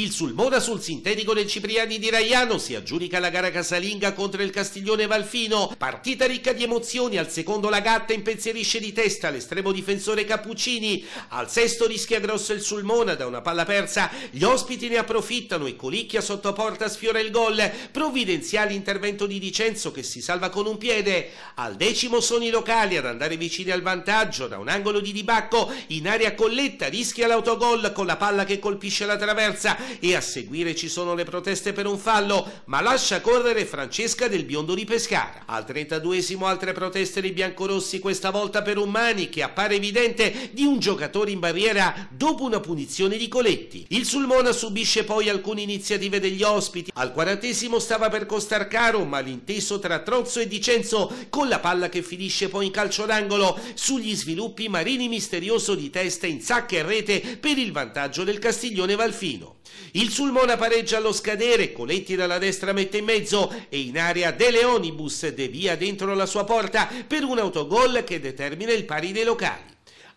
Il Sulmona sul sintetico del Cipriani di Raiano si aggiudica la gara casalinga contro il Castiglione Valfino. Partita ricca di emozioni, al secondo la gatta impensierisce di testa l'estremo difensore Cappuccini. Al sesto rischia grosso il Sulmona da una palla persa, gli ospiti ne approfittano e Colicchia sotto porta sfiora il gol. Provvidenziale intervento di Dicenzo che si salva con un piede. Al decimo sono i locali ad andare vicini al vantaggio da un angolo di dibacco. In area colletta rischia l'autogol con la palla che colpisce la traversa e a seguire ci sono le proteste per un fallo, ma lascia correre Francesca del Biondo di Pescara. Al 32esimo altre proteste dei biancorossi, questa volta per un mani che appare evidente di un giocatore in barriera dopo una punizione di Coletti. Il Sulmona subisce poi alcune iniziative degli ospiti. Al 40esimo stava per costar caro un malinteso tra Trozzo e Dicenzo con la palla che finisce poi in calcio d'angolo. Sugli sviluppi Marini misterioso di testa in sacca e rete per il vantaggio del Castiglione Valfino. Il Sulmona pareggia allo scadere, Coletti dalla destra mette in mezzo e in area De Leonibus devia dentro la sua porta per un autogol che determina il pari dei locali.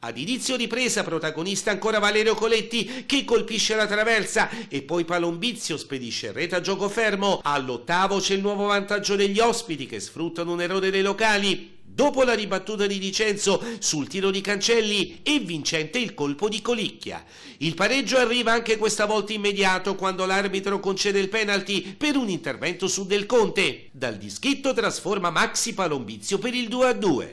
Ad inizio ripresa protagonista ancora Valerio Coletti che colpisce la traversa e poi Palombizio spedisce rete a gioco fermo. All'ottavo c'è il nuovo vantaggio degli ospiti che sfruttano un errore dei locali dopo la ribattuta di Dicenzo sul tiro di Cancelli e vincente il colpo di Colicchia. Il pareggio arriva anche questa volta immediato quando l'arbitro concede il penalty per un intervento su Del Conte. Dal dischetto trasforma Maxi Palombizio per il 2-2. a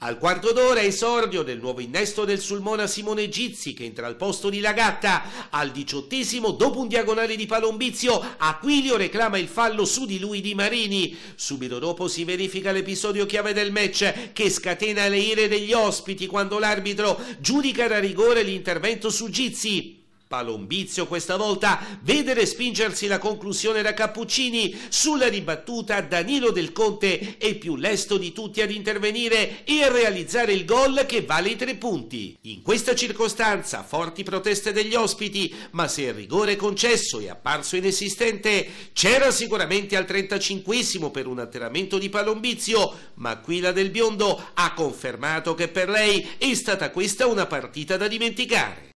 Al quarto d'ora esordio del nuovo innesto del Sulmona Simone Gizzi che entra al posto di Lagatta. Al diciottesimo, dopo un diagonale di Palombizio, Aquilio reclama il fallo su di lui di Marini. Subito dopo si verifica l'episodio chiave del match che scatena le ire degli ospiti quando l'arbitro giudica da rigore l'intervento su Gizzi. Palombizio questa volta vede respingersi la conclusione da Cappuccini sulla ribattuta Danilo del Conte è più lesto di tutti ad intervenire e a realizzare il gol che vale i tre punti. In questa circostanza forti proteste degli ospiti ma se il rigore concesso è apparso inesistente c'era sicuramente al 35 per un atterramento di Palombizio ma qui la del biondo ha confermato che per lei è stata questa una partita da dimenticare.